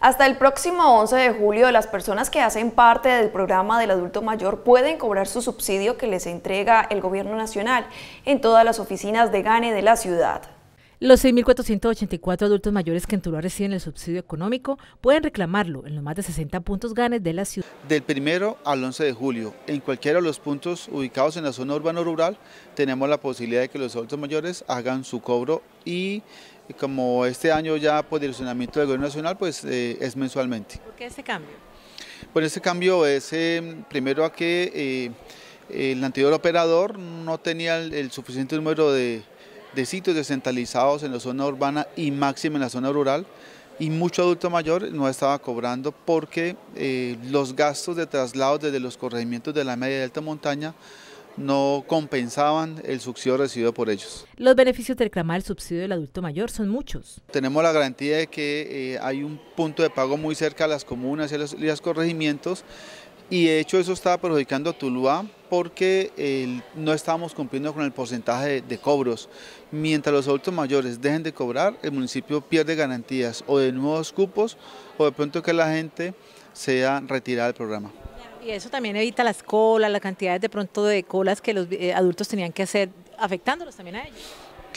Hasta el próximo 11 de julio, las personas que hacen parte del programa del adulto mayor pueden cobrar su subsidio que les entrega el Gobierno Nacional en todas las oficinas de GANE de la ciudad. Los 6.484 adultos mayores que en Tuluá reciben el subsidio económico pueden reclamarlo en los más de 60 puntos ganes de la ciudad. Del primero al 11 de julio, en cualquiera de los puntos ubicados en la zona urbano rural, tenemos la posibilidad de que los adultos mayores hagan su cobro y como este año ya por direccionamiento del Gobierno Nacional, pues eh, es mensualmente. ¿Por qué ese cambio? Bueno, ese cambio es em, primero a que eh, el anterior operador no tenía el suficiente número de de sitios descentralizados en la zona urbana y máxima en la zona rural, y mucho adulto mayor no estaba cobrando porque eh, los gastos de traslado desde los corregimientos de la media y alta montaña no compensaban el subsidio recibido por ellos. Los beneficios de reclamar el subsidio del adulto mayor son muchos. Tenemos la garantía de que eh, hay un punto de pago muy cerca a las comunas y a los, corregimientos y de hecho eso estaba perjudicando a Tuluá porque no estábamos cumpliendo con el porcentaje de, cobros. Mientras los adultos mayores dejen de cobrar, el municipio pierde garantías o de nuevos cupos o de pronto que la gente sea retirada del programa. Y eso también evita las colas, la cantidad de pronto de colas que los eh, adultos tenían que hacer, afectándolos también a ellos.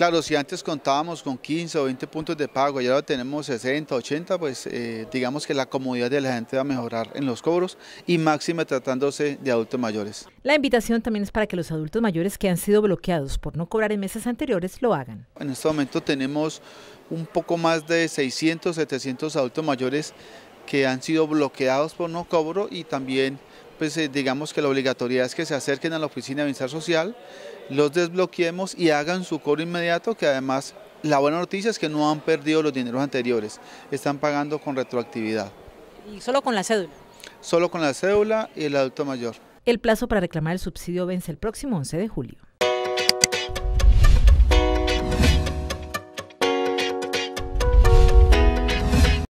Claro, si antes contábamos con 15 o 20 puntos de pago y ahora tenemos 60, 80, pues eh, digamos que la comodidad de la gente va a mejorar en los cobros y máxima tratándose de adultos mayores. La invitación también es para que los adultos mayores que han sido bloqueados por no cobrar en meses anteriores lo hagan. En este momento tenemos un poco más de 600, 700 adultos mayores que han sido bloqueados por no cobro y también pues eh, digamos que la obligatoriedad es que se acerquen a la oficina de bienestar social, los desbloqueemos y hagan su cobro inmediato, que además la buena noticia es que no han perdido los dineros anteriores, están pagando con retroactividad. ¿Y solo con la cédula? Solo con la cédula y el adulto mayor. El plazo para reclamar el subsidio vence el próximo 11 de julio.